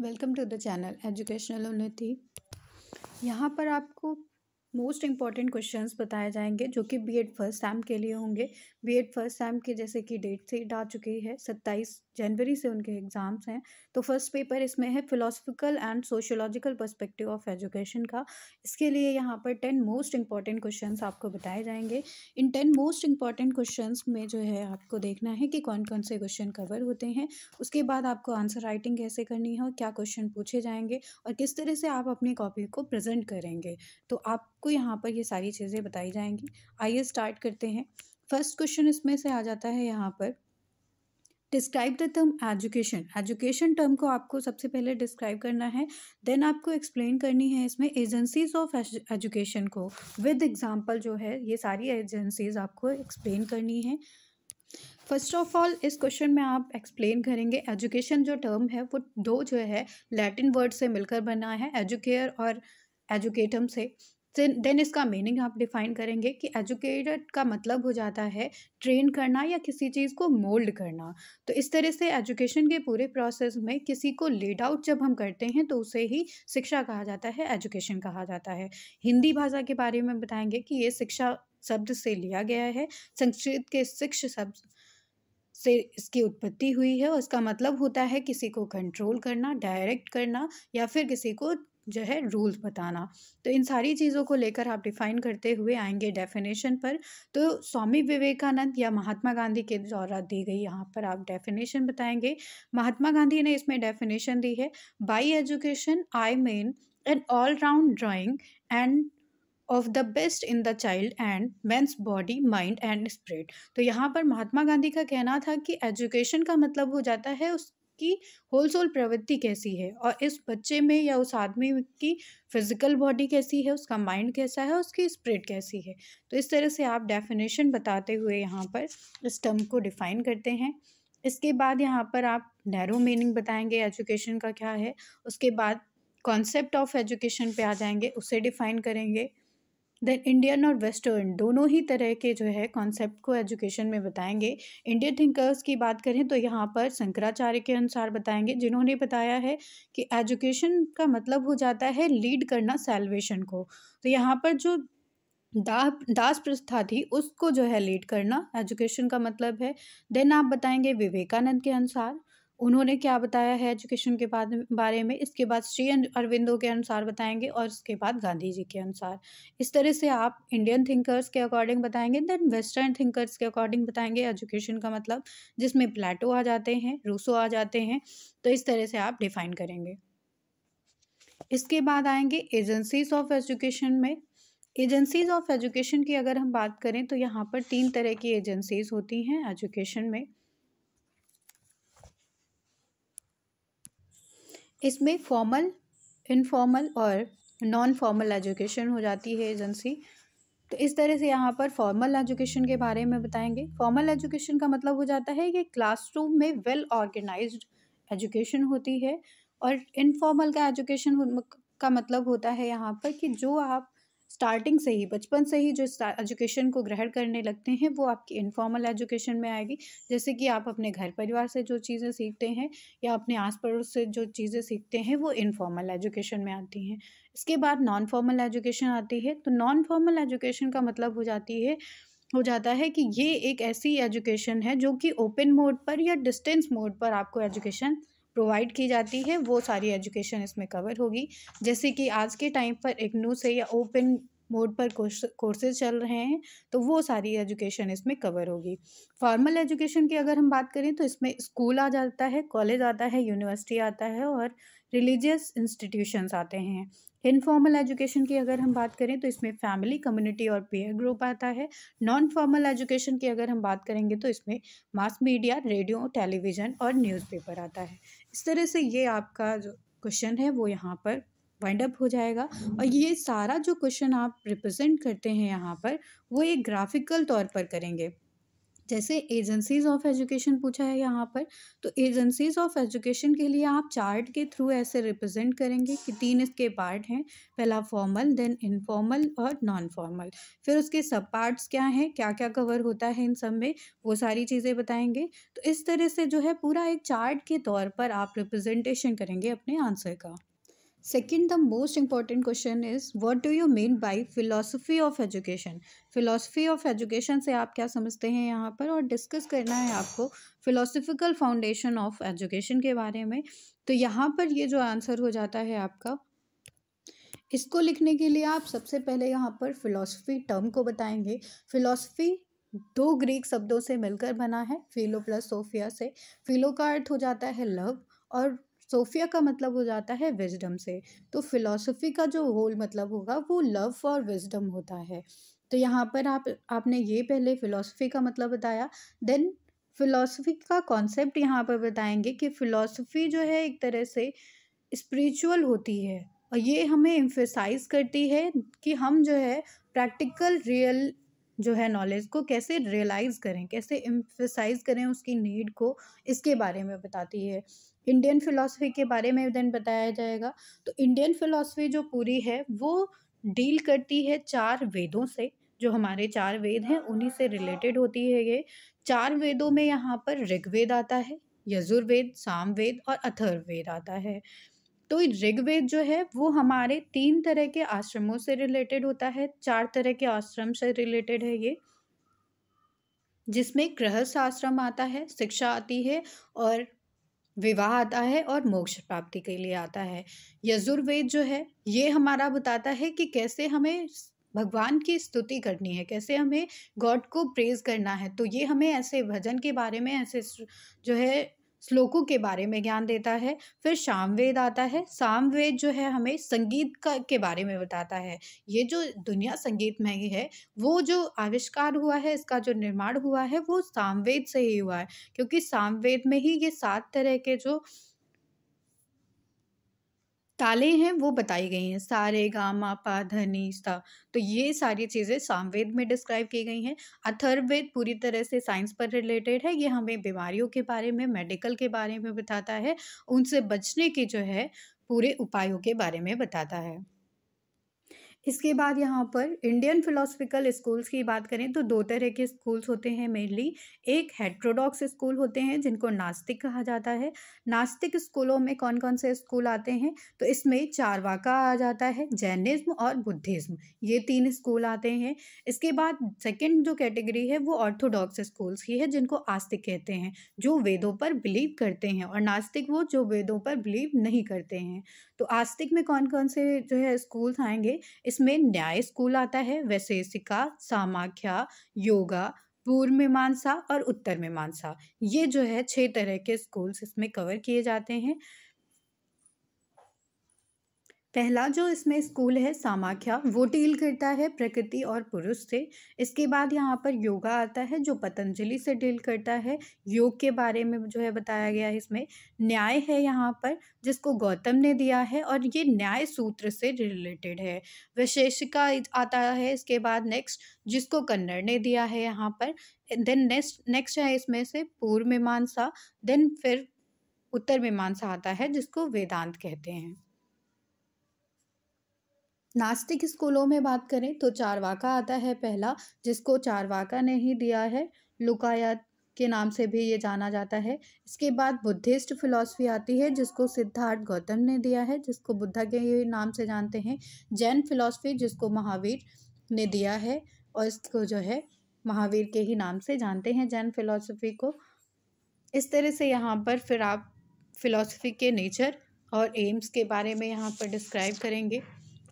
Welcome to the channel educational Unnati यहाँ पर आपको मोस्ट इम्पॉर्टेंट क्वेश्चंस बताए जाएंगे जो कि बीएड फर्स्ट सैम के लिए होंगे बीएड फर्स्ट सैम के जैसे कि डेट सीट आ चुकी है सत्ताईस जनवरी से उनके एग्ज़ाम्स हैं तो फर्स्ट पेपर इसमें है philosophical and sociological perspective of education का इसके लिए यहाँ पर टेन मोस्ट इंपॉर्टेंट क्वेश्चन आपको बताए जाएंगे इन टेन मोस्ट इंपॉर्टेंट क्वेश्चन में जो है आपको देखना है कि कौन कौन से क्वेश्चन कवर होते हैं उसके बाद आपको आंसर राइटिंग कैसे करनी है और क्या क्वेश्चन पूछे जाएंगे और किस तरह से आप अपनी कॉपी को प्रेजेंट करेंगे तो आपको यहाँ पर ये सारी चीज़ें बताई जाएंगी आइए स्टार्ट करते हैं फर्स्ट क्वेश्चन इसमें से आ जाता है यहाँ पर describe the term education education term को आपको सबसे पहले डिस्क्राइब करना है देन आपको एक्सप्लेन करनी है इसमें एजेंसीज ऑफ एजुकेशन को विद एग्जांपल जो है ये सारी एजेंसीज आपको एक्सप्लेन करनी है फर्स्ट ऑफ ऑल इस क्वेश्चन में आप एक्सप्लेन करेंगे एजुकेशन जो टर्म है वो दो जो है लैटिन वर्ड से मिलकर बना है एजुकेयर और एजुकेटम से देन इसका मीनिंग आप डिफाइन करेंगे कि एजुकेटेड का मतलब हो जाता है ट्रेन करना या किसी चीज़ को मोल्ड करना तो इस तरह से एजुकेशन के पूरे प्रोसेस में किसी को लेड आउट जब हम करते हैं तो उसे ही शिक्षा कहा जाता है एजुकेशन कहा जाता है हिंदी भाषा के बारे में बताएंगे कि ये शिक्षा शब्द से लिया गया है संस्कृत के शिक्ष शब्द से इसकी उत्पत्ति हुई है और इसका मतलब होता है किसी को कंट्रोल करना डायरेक्ट करना या फिर किसी को जो है रूल्स बताना तो इन सारी चीज़ों को लेकर आप डिफाइन करते हुए आएंगे डेफिनेशन पर तो स्वामी विवेकानंद या महात्मा गांधी के द्वारा दी गई यहाँ पर आप डेफिनेशन बताएंगे महात्मा गांधी ने इसमें डेफिनेशन दी है by education I mean an all round drawing and of the best in the child and man's body mind and spirit तो यहाँ पर महात्मा गांधी का कहना था कि एजुकेशन का मतलब हो जाता है उस की सोल प्रवृत्ति कैसी है और इस बच्चे में या उस आदमी की फिजिकल बॉडी कैसी है उसका माइंड कैसा है उसकी स्प्रिट कैसी है तो इस तरह से आप डेफिनेशन बताते हुए यहाँ पर इस टर्म को डिफाइन करते हैं इसके बाद यहाँ पर आप नैरो मीनिंग बताएंगे एजुकेशन का क्या है उसके बाद कॉन्सेप्ट ऑफ एजुकेशन पे आ जाएंगे उसे डिफाइन करेंगे देन इंडियन और वेस्टर्न दोनों ही तरह के जो है कॉन्सेप्ट को एजुकेशन में बताएंगे इंडियन थिंकर्स की बात करें तो यहाँ पर शंकराचार्य के अनुसार बताएंगे जिन्होंने बताया है कि एजुकेशन का मतलब हो जाता है लीड करना सेल्वेशन को तो यहाँ पर जो दा दास प्रस्था थी उसको जो है लीड करना एजुकेशन का मतलब है देन आप बताएंगे विवेकानंद के अनुसार उन्होंने क्या बताया है एजुकेशन के बाद बारे में इसके बाद श्री अरविंदो के अनुसार बताएंगे और उसके बाद गांधी जी के अनुसार इस तरह से आप इंडियन थिंकर्स के अकॉर्डिंग बताएंगे देन वेस्टर्न थिंकर्स के अकॉर्डिंग बताएंगे एजुकेशन का मतलब जिसमें प्लेटो आ जाते हैं रूसो आ जाते हैं तो इस तरह से आप डिफाइन करेंगे इसके बाद आएंगे एजेंसीज ऑफ एजुकेशन में एजेंसीज ऑफ एजुकेशन की अगर हम बात करें तो यहाँ पर तीन तरह की एजेंसीज होती हैं एजुकेशन में इसमें फॉर्मल इनफॉर्मल और नॉन फॉर्मल एजुकेशन हो जाती है एजेंसी तो इस तरह से यहाँ पर फॉर्मल एजुकेशन के बारे में बताएंगे फॉर्मल एजुकेशन का मतलब हो जाता है कि क्लासरूम में वेल ऑर्गेनाइज्ड एजुकेशन होती है और इनफॉर्मल का एजुकेशन का मतलब होता है यहाँ पर कि जो आप स्टार्टिंग से ही बचपन से ही जो एजुकेशन को ग्रहण करने लगते हैं वो आपकी इनफॉर्मल एजुकेशन में आएगी जैसे कि आप अपने घर परिवार से जो चीज़ें सीखते हैं या अपने आस पड़ोस से जो चीज़ें सीखते हैं वो इनफॉर्मल एजुकेशन में आती हैं इसके बाद नॉन फॉर्मल एजुकेशन आती है तो नॉन फॉर्मल एजुकेशन का मतलब हो जाती है हो जाता है कि ये एक ऐसी एजुकेशन है जो कि ओपन मोड पर या डिस्टेंस मोड पर आपको एजुकेशन प्रोवाइड की जाती है वो सारी एजुकेशन इसमें कवर होगी जैसे कि आज के टाइम पर इग्नू से या ओपन मोड पर कोर्सेज चल रहे हैं तो वो सारी एजुकेशन इसमें कवर होगी फॉर्मल एजुकेशन की अगर हम बात करें तो इसमें स्कूल आ जाता है कॉलेज आता है यूनिवर्सिटी आता है और रिलीजियस इंस्टीट्यूशंस आते हैं इनफॉर्मल एजुकेशन की अगर हम बात करें तो इसमें फैमिली कम्युनिटी और पेयर ग्रुप आता है नॉन फॉर्मल एजुकेशन की अगर हम बात करेंगे तो इसमें मास मीडिया रेडियो टेलीविज़न और न्यूज़पेपर आता है इस तरह से ये आपका जो क्वेश्चन है वो यहाँ पर वाइंड अप हो जाएगा और हम्म। ये सारा जो क्वेश्चन आप रिप्रेजेंट करते हैं यहाँ पर वो एक ग्राफिकल तौर पर करेंगे जैसे एजेंसीज ऑफ एजुकेशन पूछा है यहाँ पर तो एजेंसीज ऑफ एजुकेशन के लिए आप चार्ट के थ्रू ऐसे रिप्रेजेंट करेंगे कि तीन इसके पार्ट हैं पहला फॉर्मल देन इनफॉर्मल और नॉन फॉर्मल फिर उसके सब पार्ट्स क्या हैं क्या क्या कवर होता है इन सब में वो सारी चीज़ें बताएंगे तो इस तरह से जो है पूरा एक चार्ट के तौर पर आप रिप्रेजेंटेशन करेंगे अपने आंसर का second the most important question is what do you mean by philosophy of education philosophy of education से आप क्या समझते हैं यहाँ पर और डिस्कस करना है आपको फिलोसफिकल फाउंडेशन ऑफ एजुकेशन के बारे में तो यहाँ पर ये जो आंसर हो जाता है आपका इसको लिखने के लिए आप सबसे पहले यहाँ पर फिलोसफी टर्म को बताएंगे फिलोसफी दो ग्रीक शब्दों से मिलकर बना है फिलो प्लस सोफिया से फिलो का अर्थ हो जाता है लव और सोफिया का मतलब हो जाता है विजडम से तो फिलोसफी का जो होल मतलब होगा वो लव फॉर विजडम होता है तो यहाँ पर आप आपने ये पहले फ़िलासफ़ी का मतलब बताया देन फ़िलासफ़ी का कॉन्सेप्ट यहाँ पर बताएंगे कि फ़िलासफ़ी जो है एक तरह से स्पिरिचुअल होती है और ये हमें इम्फेसाइज करती है कि हम जो है प्रैक्टिकल रियल जो है नॉलेज को कैसे रियलाइज़ करें कैसे इम्फेसाइज करें उसकी नीड को इसके बारे में बताती है इंडियन फ़िलासफ़ी के बारे में देन बताया जाएगा तो इंडियन फिलॉसफी जो पूरी है वो डील करती है चार वेदों से जो हमारे चार वेद हैं उन्हीं से रिलेटेड होती है ये चार वेदों में यहाँ पर ऋग्वेद आता है यजुर्वेद सामवेद और अथर्वेद आता है तो ऋग्वेद जो है वो हमारे तीन तरह के आश्रमों से रिलेटेड होता है चार तरह के आश्रम से रिलेटेड है ये जिसमें गृहस्थ आश्रम आता है शिक्षा आती है और विवाह आता है और मोक्ष प्राप्ति के लिए आता है यजुर्वेद जो है ये हमारा बताता है कि कैसे हमें भगवान की स्तुति करनी है कैसे हमें गॉड को प्रेज करना है तो ये हमें ऐसे भजन के बारे में ऐसे जो है श्लोकों के बारे में ज्ञान देता है फिर सामवेद आता है सामवेद जो है हमें संगीत का के बारे में बताता है ये जो दुनिया संगीत में ही है वो जो आविष्कार हुआ है इसका जो निर्माण हुआ है वो सामवेद से ही हुआ है क्योंकि सामवेद में ही ये सात तरह के जो ताले हैं वो बताई गई हैं सारे गामा पा धनी सा तो ये सारी चीज़ें सामवेद में डिस्क्राइब की गई हैं अथर्ववेद पूरी तरह से साइंस पर रिलेटेड है ये हमें बीमारियों के बारे में मेडिकल के बारे में बताता है उनसे बचने के जो है पूरे उपायों के बारे में बताता है इसके बाद यहाँ पर इंडियन फिलोसफिकल स्कूल्स की बात करें तो दो तरह के स्कूल्स होते हैं मेनली एक हेट्रोडॉक्स स्कूल होते हैं जिनको नास्तिक कहा जाता है नास्तिक स्कूलों में कौन कौन से स्कूल आते हैं तो इसमें चारवाका आ जाता है जैनिज्म और बुद्धिज़्म ये तीन स्कूल आते हैं इसके बाद सेकेंड जो कैटेगरी है वो ऑर्थोडॉक्स स्कूल्स की है जिनको आस्तिक कहते हैं जो वेदों पर बिलीव करते हैं और नास्तिक वो जो वेदों पर बिलीव नहीं करते हैं तो आस्तिक में कौन कौन से जो है स्कूल्स आएंगे इसमें न्याय स्कूल आता है वैशेषिका सामाख्या योगा पूर्व मीमांसा और उत्तर मीमांसा ये जो है छह तरह के स्कूल्स इसमें कवर किए जाते हैं पहला जो इसमें स्कूल है सामाख्या वो डील करता है प्रकृति और पुरुष से इसके बाद यहाँ पर योगा आता है जो पतंजलि से डील करता है योग के बारे में जो है बताया गया है इसमें न्याय है यहाँ पर जिसको गौतम ने दिया है और ये न्याय सूत्र से रिलेटेड है विशेषिका आता है इसके बाद नेक्स्ट जिसको कन्नड़ ने दिया है यहाँ पर देन नेक्स्ट नेक्स्ट है इसमें से पूर्व मीमांसा देन फिर उत्तर मीमांसा आता है जिसको वेदांत कहते हैं नास्तिक स्कूलों में बात करें तो चारवाका आता है पहला जिसको चारवाका ने ही दिया है लुकायत के नाम से भी ये जाना जाता है इसके बाद बुद्धिस्ट फिलॉसफी आती है जिसको सिद्धार्थ गौतम ने दिया है जिसको बुद्धा के ही नाम से जानते हैं जैन फिलॉसफी जिसको महावीर ने दिया है और इसको जो है महावीर के ही नाम से जानते हैं जैन फिलॉसफी को इस तरह से यहाँ पर फिर आप फिलॉसफी के नेचर और एम्स के बारे में यहाँ पर डिस्क्राइब करेंगे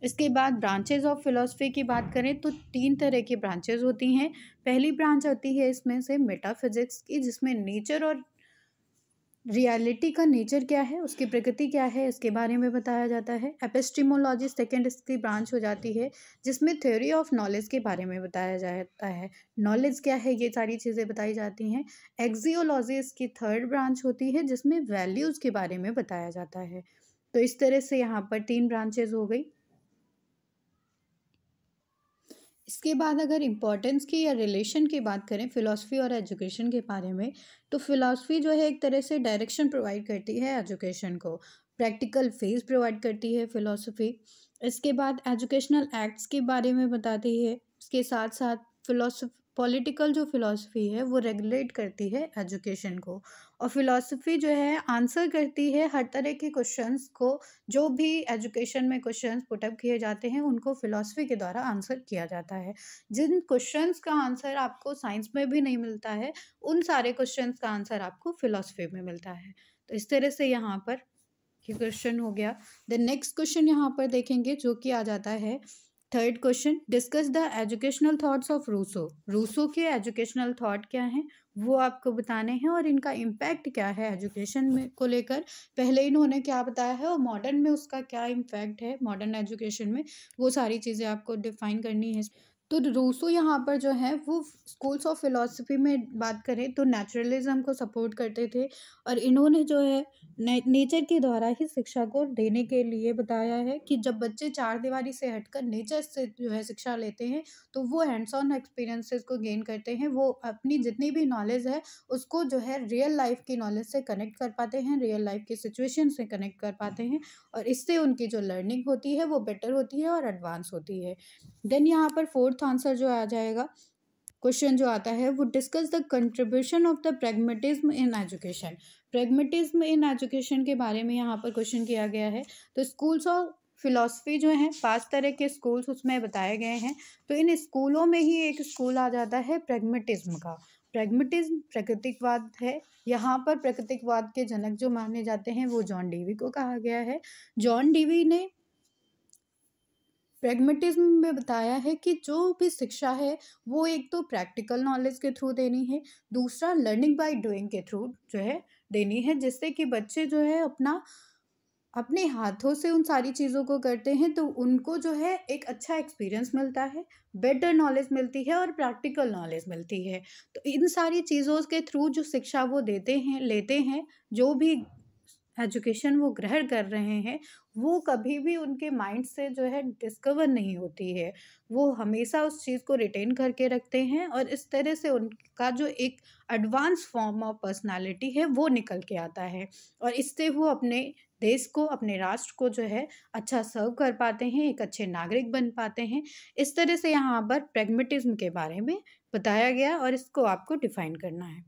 इसके बाद ब्रांचेज ऑफ फिलोसफी की बात करें तो तीन तरह की ब्रांचेज होती हैं पहली ब्रांच होती है इसमें से मेटाफिजिक्स की जिसमें नेचर और रियलिटी का नेचर क्या है उसकी प्रकृति क्या है इसके बारे में बताया जाता है एपेस्टिमोलॉजी सेकेंड इसकी ब्रांच हो जाती है जिसमें थ्योरी ऑफ नॉलेज के बारे में बताया जाता है नॉलेज क्या है ये सारी चीज़ें बताई जाती हैं एक्जियोलॉजी इसकी थर्ड ब्रांच होती है जिसमें वैल्यूज़ के बारे में बताया जाता है तो इस तरह से यहाँ पर तीन ब्रांचेज हो गई इसके बाद अगर इम्पोर्टेंस की या रिलेशन की बात करें फ़िलासफ़ी और एजुकेशन के बारे में तो फ़िलासफ़ी जो है एक तरह से डायरेक्शन प्रोवाइड करती है एजुकेशन को प्रैक्टिकल फेज प्रोवाइड करती है फ़िलासफ़ी इसके बाद एजुकेशनल एक्ट्स के बारे में बताती है इसके साथ साथ फिलोसफ पॉलिटिकल जो फ़िलासफ़ी है वो रेगुलेट करती है एजुकेशन को और फिलॉसफी जो है आंसर करती है हर तरह के क्वेश्चंस को जो भी एजुकेशन में क्वेश्चंस पुटअप किए जाते हैं उनको फिलॉसफी के द्वारा आंसर किया जाता है जिन क्वेश्चंस का आंसर आपको साइंस में भी नहीं मिलता है उन सारे क्वेश्चंस का आंसर आपको फिलॉसफी में मिलता है तो इस तरह से यहाँ पर ये क्वेश्चन हो गया देन नेक्स्ट क्वेश्चन यहाँ पर देखेंगे जो कि आ जाता है third question discuss the educational thoughts of Rousseau Rousseau के एजुकेशनल थॉट क्या हैं वो आपको बताने हैं और इनका इम्पैक्ट क्या है एजुकेशन में को लेकर पहले इन्होंने क्या बताया है और मॉडर्न में उसका क्या इम्पैक्ट है मॉडर्न एजुकेशन में वो सारी चीज़ें आपको डिफाइन करनी है तो रूसो यहाँ पर जो है वो स्कूल्स ऑफ फिलोसफी में बात करें तो नेचुरलिज्म को सपोर्ट करते थे और इन्होंने जो है ने, नेचर के द्वारा ही शिक्षा को देने के लिए बताया है कि जब बच्चे चार दीवारी से हटकर नेचर से जो है शिक्षा लेते हैं तो वो हैंड्स ऑन एक्सपीरियंसेस को गेन करते हैं वो अपनी जितनी भी नॉलेज है उसको जो है रियल लाइफ की नॉलेज से कनेक्ट कर पाते हैं रियल लाइफ की सिचुएशन से कनेक्ट कर पाते हैं और इससे उनकी जो लर्निंग होती है वो बेटर होती है और एडवांस होती है देन यहाँ पर फोर्थ फोर्थ तो आंसर जो आ जाएगा क्वेश्चन जो आता है वो discuss the contribution of the pragmatism in education pragmatism in education के बारे में यहाँ पर क्वेश्चन किया गया है तो स्कूल्स ऑफ फिलोसफी जो है पांच तरह के स्कूल्स उसमें बताए गए हैं तो इन स्कूलों में ही एक स्कूल आ जाता है प्रेगमेटिज्म का प्रेगमेटिज्म प्रकृतिकवाद है यहाँ पर प्रकृतिकवाद के जनक जो माने जाते हैं वो जॉन डीवी को कहा गया है जॉन डीवी ने प्रेगमेटिज्म में बताया है कि जो भी शिक्षा है वो एक तो प्रैक्टिकल नॉलेज के थ्रू देनी है दूसरा लर्निंग बाय डूइंग के थ्रू जो है देनी है जिससे कि बच्चे जो है अपना अपने हाथों से उन सारी चीज़ों को करते हैं तो उनको जो है एक अच्छा एक्सपीरियंस मिलता है बेटर नॉलेज मिलती है और प्रैक्टिकल नॉलेज मिलती है तो इन सारी चीज़ों के थ्रू जो शिक्षा वो देते हैं लेते हैं जो भी एजुकेशन वो ग्रहण कर रहे हैं वो कभी भी उनके माइंड से जो है डिस्कवर नहीं होती है वो हमेशा उस चीज़ को रिटेन करके रखते हैं और इस तरह से उनका जो एक एडवांस फॉर्म ऑफ पर्सनालिटी है वो निकल के आता है और इससे वो अपने देश को अपने राष्ट्र को जो है अच्छा सर्व कर पाते हैं एक अच्छे नागरिक बन पाते हैं इस तरह से यहाँ पर प्रेगमेटिज्म के बारे में बताया गया और इसको आपको डिफाइन करना है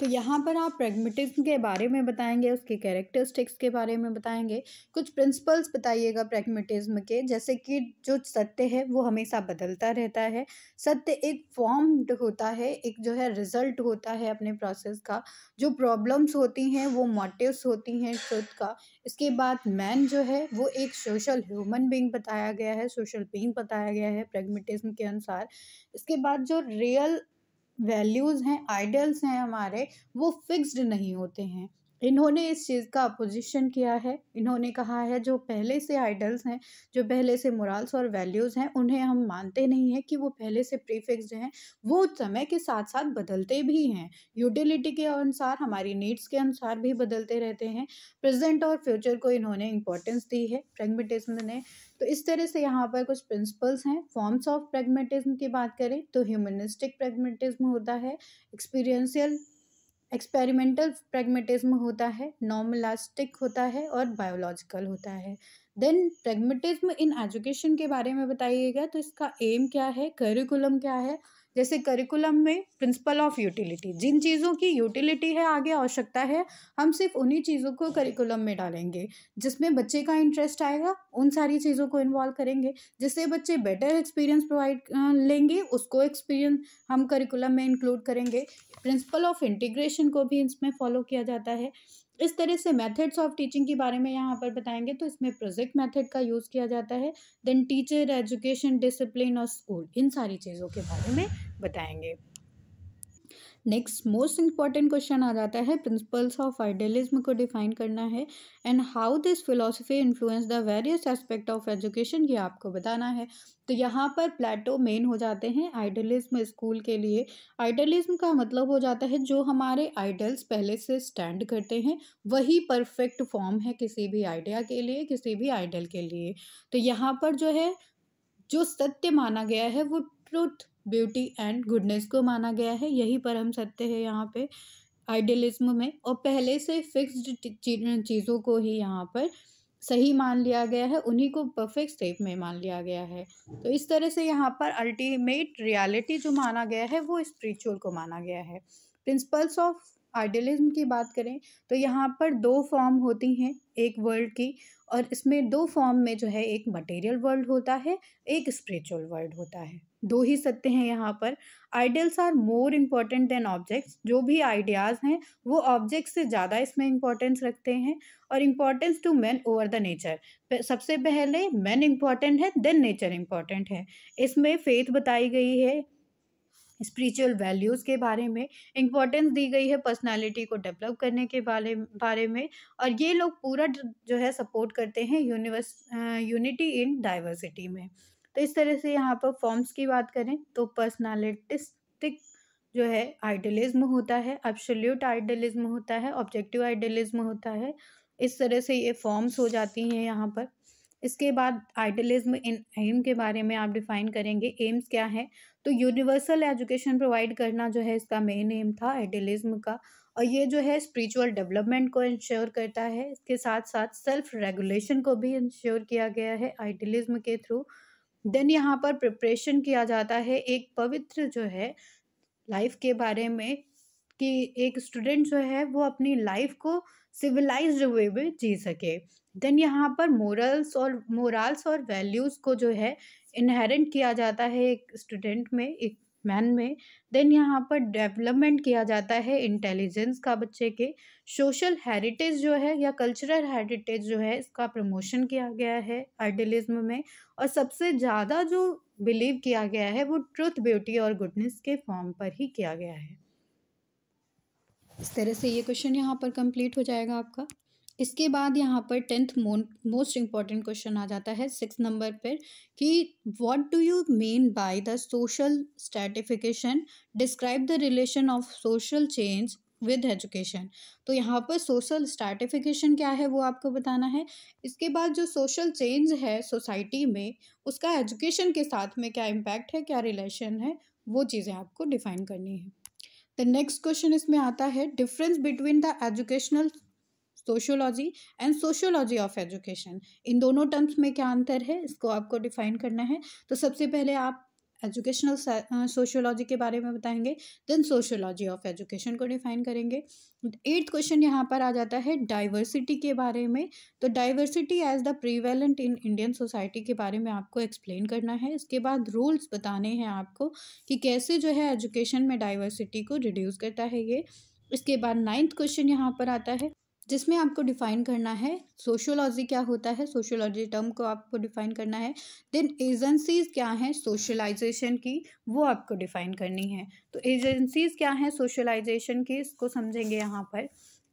तो यहाँ पर आप प्रेगमेटिज्म के बारे में बताएंगे उसके कैरेक्टरिस्टिक्स के बारे में बताएंगे कुछ प्रिंसिपल्स बताइएगा प्रेगमेटिज्म के जैसे कि जो सत्य है वो हमेशा बदलता रहता है सत्य एक फॉर्म्ड होता है एक जो है रिजल्ट होता है अपने प्रोसेस का जो प्रॉब्लम्स होती हैं वो मोटिवस होती हैं ट्रुथ का इसके बाद मैन जो है वो एक सोशल ह्यूमन बींग बताया गया है सोशल बींग बताया गया है प्रेगमेटिज्म के अनुसार इसके बाद जो रियल वैल्यूज़ हैं आइडियल्स हैं हमारे वो फिक्स्ड नहीं होते हैं इन्होंने इस चीज़ का अपोजिशन किया है इन्होंने कहा है जो पहले से आइडल्स हैं जो पहले से मोरल्स और वैल्यूज़ हैं उन्हें हम मानते नहीं हैं कि वो पहले से प्रीफिक्स्ड हैं वो समय के साथ साथ बदलते भी हैं यूटिलिटी के अनुसार हमारी नीड्स के अनुसार भी बदलते रहते हैं प्रेजेंट और फ्यूचर को इन्होंने इंपॉर्टेंस दी है प्रेगमेटिज्म ने तो इस तरह से यहाँ पर कुछ प्रिंसिपल्स हैं फॉर्म्स ऑफ प्रेगमेटिज्म की बात करें तो ह्यूमनिस्टिक प्रेगमेटिज्म होता है एक्सपीरियंशियल एक्सपेरिमेंटल प्रेगमेटिज्म होता है नॉर्मलास्टिक होता है और बायोलॉजिकल होता है देन प्रेगमेटिज्म इन एजुकेशन के बारे में बताइएगा तो इसका एम क्या है करिकुलम क्या है जैसे करिकुलम में प्रिंसिपल ऑफ यूटिलिटी जिन चीज़ों की यूटिलिटी है आगे आवश्यकता है हम सिर्फ उन्हीं चीज़ों को करिकुलम में डालेंगे जिसमें बच्चे का इंटरेस्ट आएगा उन सारी चीज़ों को इन्वॉल्व करेंगे जिससे बच्चे बेटर एक्सपीरियंस प्रोवाइड लेंगे उसको एक्सपीरियंस हम करिकुलम में इंक्लूड करेंगे प्रिंसिपल ऑफ इंटीग्रेशन को भी इसमें फॉलो किया जाता है इस तरह से मेथड्स ऑफ टीचिंग के बारे में यहाँ पर बताएंगे तो इसमें प्रोजेक्ट मेथड का यूज़ किया जाता है देन टीचर एजुकेशन डिसिप्लिन और स्कूल इन सारी चीज़ों के बारे में बताएंगे नेक्स्ट मोस्ट इंपॉर्टेंट क्वेश्चन आ जाता है प्रिंसिपल्स ऑफ आइडियलिज्म को डिफाइन करना है and how this philosophy influence the various aspect of education ये आपको बताना है तो यहाँ पर प्लेटो मेन हो जाते हैं आइडलिज्म स्कूल के लिए आइडियलिज्म का मतलब हो जाता है जो हमारे आइडल्स पहले से स्टैंड करते हैं वही परफेक्ट फॉर्म है किसी भी आइडिया के लिए किसी भी आइडल के लिए तो यहाँ पर जो है जो सत्य माना गया है वो ट्रुथ ब्यूटी एंड गुडनेस को माना गया है यही परम सत्य है यहाँ पे आइडियलिज्म में और पहले से फिक्स्ड चीज़ों को ही यहाँ पर सही मान लिया गया है उन्हीं को परफेक्ट स्टेप में मान लिया गया है तो इस तरह से यहाँ पर अल्टीमेट रियलिटी जो माना गया है वो स्पिरिचुअल को माना गया है प्रिंसिपल्स ऑफ आइडियलिज्म की बात करें तो यहाँ पर दो फॉर्म होती हैं एक वर्ल्ड की और इसमें दो फॉर्म में जो है एक मटेरियल वर्ल्ड होता है एक स्पिरिचुअल वर्ल्ड होता है दो ही सत्य हैं यहाँ पर ideals are more important than objects जो भी आइडियाज़ हैं वो ऑब्जेक्ट से ज़्यादा इसमें इम्पोर्टेंस रखते हैं और importance to man over the nature सबसे पहले मैन इम्पॉर्टेंट है देन नेचर इम्पॉर्टेंट है इसमें फेथ बताई गई है स्पिरिचुअल वैल्यूज़ के बारे में इम्पोर्टेंस दी गई है पर्सनालिटी को डेवलप करने के बारे बारे में और ये लोग पूरा जो है सपोर्ट करते हैं यूनिवर्स यूनिटी इन डाइवर्सिटी में तो इस तरह से यहाँ पर फॉर्म्स की बात करें तो पर्सनालिटिस्टिक जो है आइडलिज्म होता है एब्सोल्यूट आइडलिज्म होता है ऑब्जेक्टिव आइडलिज्म होता है इस तरह से ये फॉर्म्स हो जाती हैं यहाँ पर इसके बाद आइडलिज्म इन एम के बारे में आप डिफाइन करेंगे एम्स क्या है तो यूनिवर्सल एजुकेशन प्रोवाइड करना जो है इसका मेन एम था आइडलिज्म का और ये जो है स्पिरिचुअल डेवलपमेंट को इंश्योर करता है इसके साथ साथ सेल्फ रेगुलेशन को भी इंश्योर किया गया है आइडलिज्म के थ्रू देन यहाँ पर प्रिपरेशन किया जाता है एक पवित्र जो है लाइफ के बारे में कि एक स्टूडेंट जो है वो अपनी लाइफ को सिविलाइज्ड वे में जी सके देन यहाँ पर मोरल्स और मोरल्स और वैल्यूज़ को जो है इनहेरेंट किया जाता है एक स्टूडेंट में एक मैन में देन यहाँ पर डेवलपमेंट किया जाता है इंटेलिजेंस का बच्चे के सोशल हेरिटेज जो है या कल्चरल हेरिटेज जो है इसका प्रमोशन किया गया है आइडियलिज्म में और सबसे ज़्यादा जो बिलीव किया गया है वो ट्रुथ ब्यूटी और गुडनेस के फॉर्म पर ही किया गया है इस तरह से ये क्वेश्चन यहाँ पर कंप्लीट हो जाएगा आपका इसके बाद यहाँ पर टेंथ मोस्ट इम्पॉर्टेंट क्वेश्चन आ जाता है सिक्स नंबर पर कि what do you mean by the social stratification describe the relation of social change with education तो यहाँ पर सोशल स्ट्रैटिफिकेशन क्या है वो आपको बताना है इसके बाद जो सोशल चेंज है सोसाइटी में उसका एजुकेशन के साथ में क्या इम्पैक्ट है क्या रिलेशन है वो चीज़ें आपको डिफाइन करनी है द नेक्स्ट क्वेश्चन इसमें आता है difference between the educational sociology and sociology of education इन दोनों टर्म्स में क्या अंतर है इसको आपको डिफाइन करना है तो सबसे पहले आप एजुकेशनल सोशियोलॉजी के बारे में बताएंगे देन सोशियोलॉजी ऑफ एजुकेशन को डिफाइन करेंगे एट्थ क्वेश्चन यहाँ पर आ जाता है डाइवर्सिटी के बारे में तो diversity as the prevalent in Indian society के बारे में आपको एक्सप्लेन करना है इसके बाद रूल्स बताने हैं आपको कि कैसे जो है एजुकेशन में डाइवर्सिटी को रिड्यूस करता है ये इसके बाद नाइन्थ क्वेश्चन यहाँ पर आता है जिसमें आपको डिफाइन करना है सोशोलॉजी क्या होता है सोशोलॉजी टर्म को आपको डिफाइन करना है देन एजेंसीज़ क्या हैं सोशलाइजेशन की वो आपको डिफाइन करनी है तो एजेंसीज़ क्या हैं सोशलाइजेशन की इसको समझेंगे यहाँ पर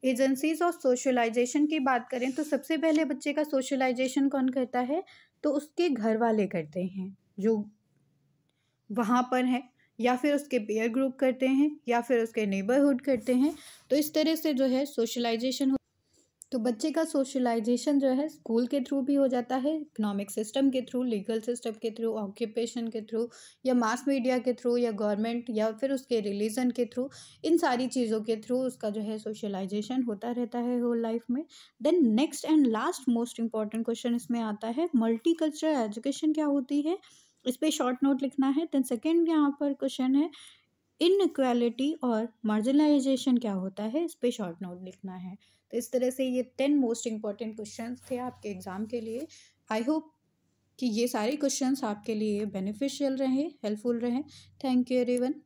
एजेंसीज़ और सोशलाइजेशन की बात करें तो सबसे पहले बच्चे का सोशलाइजेशन कौन करता है तो उसके घर वाले करते हैं जो वहाँ पर है या फिर उसके पेयर ग्रुप करते हैं या फिर उसके नेबरहुड करते हैं तो इस तरह से जो है सोशलाइजेशन तो बच्चे का सोशलाइजेशन जो है स्कूल के थ्रू भी हो जाता है इकोनॉमिक सिस्टम के थ्रू लीगल सिस्टम के थ्रू ऑक्यूपेशन के थ्रू या मास मीडिया के थ्रू या गवर्नमेंट या फिर उसके रिलीजन के थ्रू इन सारी चीज़ों के थ्रू उसका जो है सोशलाइजेशन होता रहता है होल लाइफ में then next and last most important question इसमें आता है मल्टी कल्चरल एजुकेशन क्या होती है इस पर शॉर्ट नोट लिखना है देन सेकेंड यहाँ पर क्वेश्चन है इनक्वालिटी और मार्जिनलाइजेशन क्या होता है इस पर शॉर्ट नोट लिखना है तो इस तरह से ये टेन मोस्ट इंपॉर्टेंट क्वेश्चन थे आपके एग्ज़ाम के लिए आई होप कि ये सारे क्वेश्चंस आपके लिए बेनिफिशियल रहें हेल्पफुल रहें थैंक यू एवरीवन